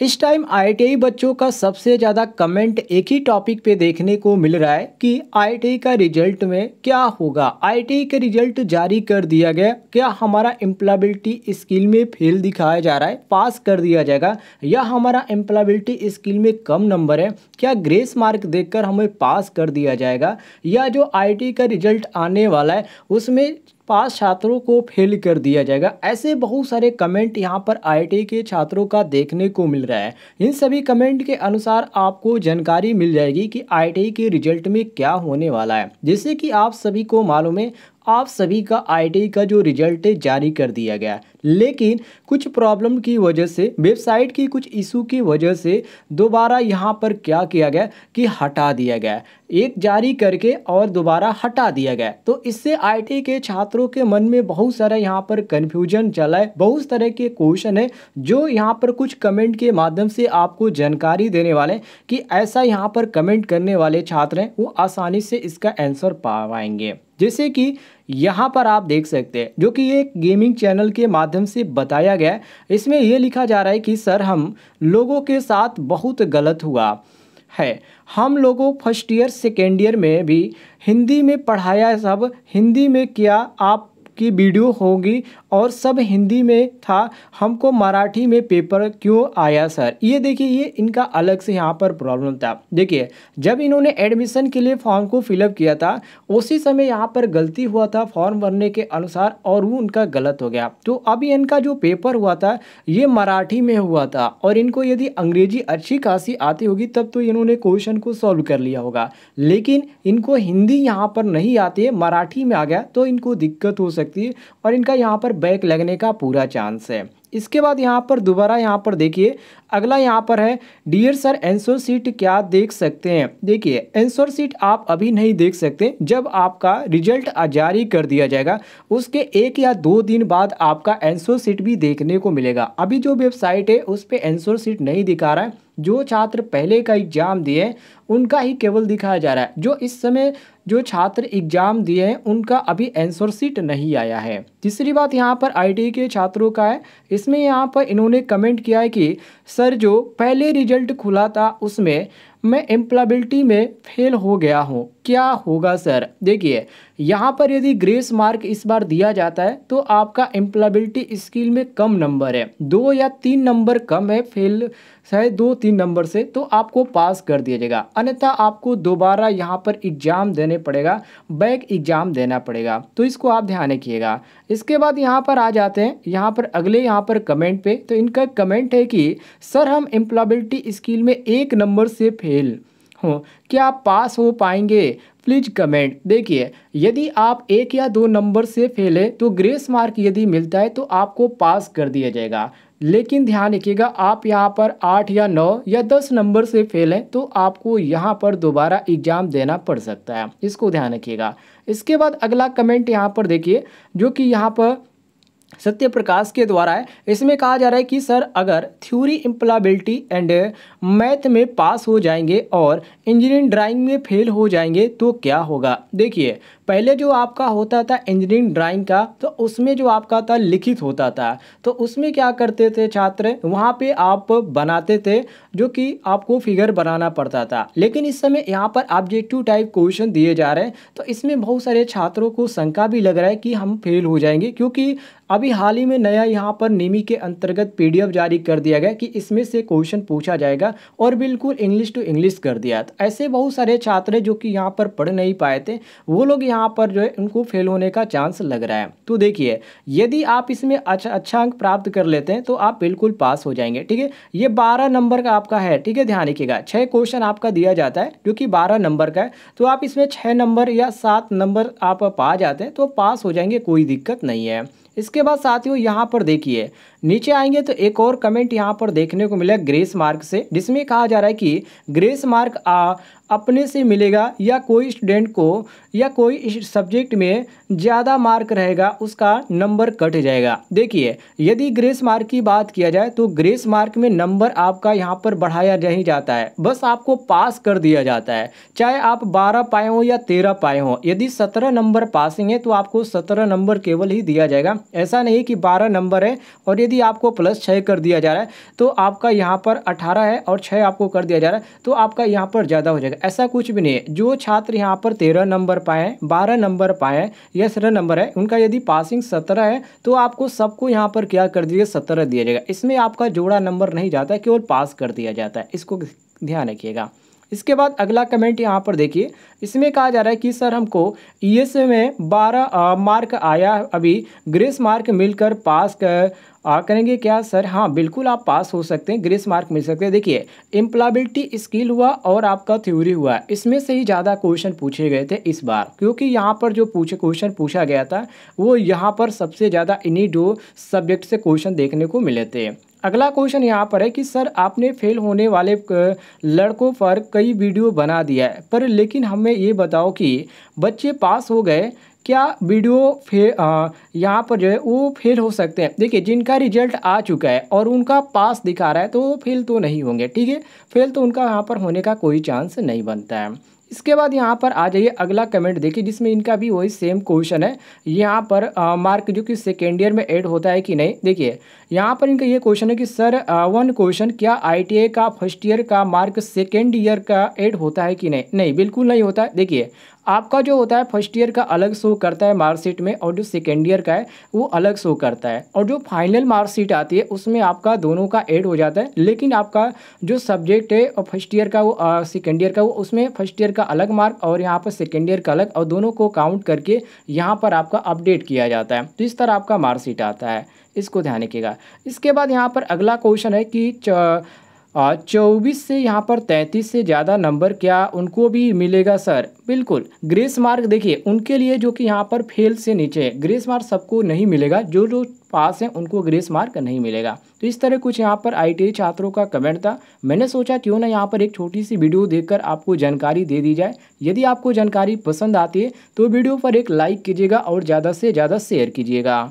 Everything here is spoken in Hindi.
इस टाइम आईटीआई बच्चों का सबसे ज़्यादा कमेंट एक ही टॉपिक पे देखने को मिल रहा है कि आईटीआई का रिजल्ट में क्या होगा आईटीआई का रिजल्ट जारी कर दिया गया क्या हमारा एम्प्लाबिलिटी स्किल में फेल दिखाया जा रहा है पास कर दिया जाएगा या हमारा एम्प्लाबिलिटी स्किल में कम नंबर है क्या ग्रेस मार्क देख हमें पास कर दिया जाएगा या जो आई का रिजल्ट आने वाला है उसमें पास छात्रों को फेल कर दिया जाएगा ऐसे बहुत सारे कमेंट यहाँ पर आई के छात्रों का देखने को मिल रहा है इन सभी कमेंट के अनुसार आपको जानकारी मिल जाएगी कि आई के रिजल्ट में क्या होने वाला है जैसे कि आप सभी को मालूम है आप सभी का आई का जो रिजल्ट जारी कर दिया गया है लेकिन कुछ प्रॉब्लम की वजह से वेबसाइट की कुछ इशू की वजह से दोबारा यहाँ पर क्या किया गया कि हटा दिया गया एक जारी करके और दोबारा हटा दिया गया तो इससे आईटी के छात्रों के मन में बहुत सारा यहाँ पर कन्फ्यूजन चला है बहुत तरह के क्वेश्चन है जो यहाँ पर कुछ कमेंट के माध्यम से आपको जानकारी देने वाले कि ऐसा यहाँ पर कमेंट करने वाले छात्र हैं वो आसानी से इसका आंसर पा पाएंगे जैसे कि यहाँ पर आप देख सकते हैं जो कि एक गेमिंग चैनल के माध्यम से बताया गया इसमें यह लिखा जा रहा है कि सर हम लोगों के साथ बहुत गलत हुआ है हम लोगों फर्स्ट ईयर सेकेंड ईयर में भी हिंदी में पढ़ाया सब हिंदी में किया आपकी वीडियो होगी और सब हिंदी में था हमको मराठी में पेपर क्यों आया सर ये देखिए ये इनका अलग से यहाँ पर प्रॉब्लम था देखिए जब इन्होंने एडमिशन के लिए फॉर्म को फिलअप किया था उसी समय यहाँ पर गलती हुआ था फॉर्म भरने के अनुसार और वो उनका गलत हो गया तो अभी इनका जो पेपर हुआ था ये मराठी में हुआ था और इनको यदि अंग्रेजी अच्छी खासी आती होगी तब तो इन्होंने क्वेश्चन को सॉल्व कर लिया होगा लेकिन इनको हिंदी यहाँ पर नहीं आती है मराठी में आ गया तो इनको दिक्कत हो सकती है और इनका यहाँ पर बैक लगने का पूरा चांस है इसके बाद यहाँ पर दोबारा यहाँ पर देखिए अगला यहाँ पर है डियर सर एंसोर सीट क्या देख सकते हैं देखिए एंसोर सीट आप अभी नहीं देख सकते जब आपका रिजल्ट जारी कर दिया जाएगा उसके एक या दो दिन बाद आपका एंसोर सीट भी देखने को मिलेगा अभी जो वेबसाइट है उस पर एंसोर सीट नहीं दिखा रहा है जो छात्र पहले का एग्ज़ाम दिए उनका ही केवल दिखाया जा रहा है जो इस समय जो छात्र एग्ज़ाम दिए हैं उनका अभी आंसर सीट नहीं आया है तीसरी बात यहाँ पर आई के छात्रों का है इसमें यहाँ पर इन्होंने कमेंट किया है कि सर जो पहले रिजल्ट खुला था उसमें मैं एम्प्लाबिलिटी में फेल हो गया हूँ क्या होगा सर देखिए यहाँ पर यदि ग्रेस मार्क इस बार दिया जाता है तो आपका एम्प्लॉयबिलिटी स्किल में कम नंबर है दो या तीन नंबर कम है फेल है दो तीन नंबर से तो आपको पास कर दिया जाएगा अन्यथा आपको दोबारा यहाँ पर एग्ज़ाम देने पड़ेगा बैक एग्ज़ाम देना पड़ेगा तो इसको आप ध्यान रखिएगा इसके बाद यहाँ पर आ जाते हैं यहाँ पर अगले यहाँ पर कमेंट पे तो इनका कमेंट है कि सर हम एम्प्लाबिलिटी स्किल में एक नंबर से फेल हो क्या आप पास हो पाएंगे प्लीज़ कमेंट देखिए यदि आप एक या दो नंबर से फैले तो ग्रेस मार्क यदि मिलता है तो आपको पास कर दिया जाएगा लेकिन ध्यान रखिएगा आप यहाँ पर आठ या नौ या दस नंबर से फेल हैं तो आपको यहाँ पर दोबारा एग्ज़ाम देना पड़ सकता है इसको ध्यान रखिएगा इसके बाद अगला कमेंट यहाँ पर देखिए जो कि यहाँ पर सत्य प्रकाश के द्वारा है इसमें कहा जा रहा है कि सर अगर थ्योरी इम्प्लाबिलिटी एंड मैथ में पास हो जाएंगे और इंजीनियरिंग ड्राइंग में फेल हो जाएंगे तो क्या होगा देखिए पहले जो आपका होता था इंजीनियरिंग ड्राइंग का तो उसमें जो आपका था लिखित होता था तो उसमें क्या करते थे छात्र वहाँ पे आप बनाते थे जो कि आपको फिगर बनाना पड़ता था लेकिन इस समय यहाँ पर ऑब्जेक्टिव टाइप क्वेश्चन दिए जा रहे हैं तो इसमें बहुत सारे छात्रों को शंका भी लग रहा है कि हम फेल हो जाएंगे क्योंकि अभी हाल ही में नया यहाँ पर नेमी के अंतर्गत पीडीएफ जारी कर दिया गया कि इसमें से क्वेश्चन पूछा जाएगा और बिल्कुल इंग्लिश टू इंग्लिश कर दिया था ऐसे बहुत सारे छात्र जो कि यहाँ पर पढ़ नहीं पाए थे वो लोग यहाँ पर जो है उनको फेल होने का चांस लग रहा है तो देखिए यदि आप इसमें अच्छा अच्छा अंक प्राप्त कर लेते हैं तो आप बिल्कुल पास हो जाएंगे ठीक है ये बारह नंबर का आपका है ठीक है ध्यान रखिएगा छः क्वेश्चन आपका दिया जाता है जो कि बारह नंबर का है तो आप इसमें छः नंबर या सात नंबर आप पा जाते हैं तो पास हो जाएंगे कोई दिक्कत नहीं है इसके बाद साथियों यहाँ पर देखिए नीचे आएंगे तो एक और कमेंट यहाँ पर देखने को मिला ग्रेस मार्क से जिसमें कहा जा रहा है कि ग्रेस मार्क आ, अपने से मिलेगा या कोई स्टूडेंट को या कोई सब्जेक्ट में ज़्यादा मार्क रहेगा उसका नंबर कट जाएगा देखिए यदि ग्रेस मार्क की बात किया जाए तो ग्रेस मार्क में नंबर आपका यहाँ पर बढ़ाया नहीं जाता है बस आपको पास कर दिया जाता है चाहे आप बारह पाए हों या तेरह पाए हों यदि सत्रह नंबर पासिंग है तो आपको सत्रह नंबर केवल ही दिया जाएगा ऐसा नहीं कि बारह नंबर है और यदि यदि आपको प्लस छः कर दिया जा रहा है तो आपका यहाँ पर अठारह है और छः आपको कर दिया जा रहा है तो आपका यहाँ पर ज़्यादा हो जाएगा ऐसा कुछ भी नहीं है जो छात्र यहाँ पर तेरह नंबर पाए बारह नंबर पाए या सत्रह नंबर है उनका यदि पासिंग सत्रह है तो आपको सबको यहाँ पर क्या कर दिया सत्रह दिया जाएगा इसमें आपका जोड़ा नंबर नहीं जाता केवल पास कर दिया जाता है इसको ध्यान रखिएगा इसके बाद अगला कमेंट यहाँ पर देखिए इसमें कहा जा रहा है कि सर हमको ई में बारह मार्क आया अभी ग्रेस मार्क मिलकर पास कर आ, करेंगे क्या सर हाँ बिल्कुल आप पास हो सकते हैं ग्रेस मार्क मिल सकते हैं देखिए एम्प्लाबिलिटी स्किल हुआ और आपका थ्योरी हुआ इसमें से ही ज़्यादा क्वेश्चन पूछे गए थे इस बार क्योंकि यहाँ पर जो पूछे क्वेश्चन पूछा गया था वो यहाँ पर सबसे ज़्यादा इन्हीं दो सब्जेक्ट से क्वेश्चन देखने को मिले थे अगला क्वेश्चन यहाँ पर है कि सर आपने फेल होने वाले लड़कों पर कई वीडियो बना दिया है पर लेकिन हमें ये बताओ कि बच्चे पास हो गए क्या वीडियो फे यहाँ पर जो है वो फेल हो सकते हैं देखिए जिनका रिजल्ट आ चुका है और उनका पास दिखा रहा है तो वो फेल तो नहीं होंगे ठीक है फेल तो उनका यहाँ पर होने का कोई चांस नहीं बनता है इसके बाद यहाँ पर आ जाइए अगला कमेंट देखिए जिसमें इनका भी वही सेम क्वेश्चन है यहाँ पर आ, मार्क जो कि सेकेंड ईयर में ऐड होता है कि नहीं देखिए यहाँ पर इनका ये क्वेश्चन है कि सर आ, वन क्वेश्चन क्या आई का फर्स्ट ईयर का मार्क सेकेंड ईयर का ऐड होता है कि नहीं नहीं बिल्कुल नहीं होता है देखिए आपका जो होता है फर्स्ट ईयर का अलग शो करता है मार्कशीट में और जो सेकेंड ईयर का है वो अलग शो करता है और जो फाइनल मार्कशीट आती है उसमें आपका दोनों का ऐड हो जाता है लेकिन आपका जो सब्जेक्ट है फर्स्ट ईयर का वो सेकेंड ईयर का वो उसमें फर्स्ट ईयर का का अलग मार्क और यहाँ पर सेकेंड ईयर का अलग और दोनों को काउंट करके यहाँ पर आपका अपडेट किया जाता है तो इस तरह आपका मार्कशीट आता है इसको ध्यान रखिएगा इसके बाद यहाँ पर अगला क्वेश्चन है कि चौबीस से यहाँ पर तैंतीस से ज़्यादा नंबर क्या उनको भी मिलेगा सर बिल्कुल ग्रेस मार्क देखिए उनके लिए जो कि यहाँ पर फेल से नीचे है ग्रेस मार्क सबको नहीं मिलेगा जो जो पास हैं उनको ग्रेस मार्क नहीं मिलेगा तो इस तरह कुछ यहाँ पर आई छात्रों का कमेंट था मैंने सोचा क्यों ना यहाँ पर एक छोटी सी वीडियो देखकर आपको जानकारी दे दी जाए यदि आपको जानकारी पसंद आती है तो वीडियो पर एक लाइक कीजिएगा और ज़्यादा से ज़्यादा शेयर कीजिएगा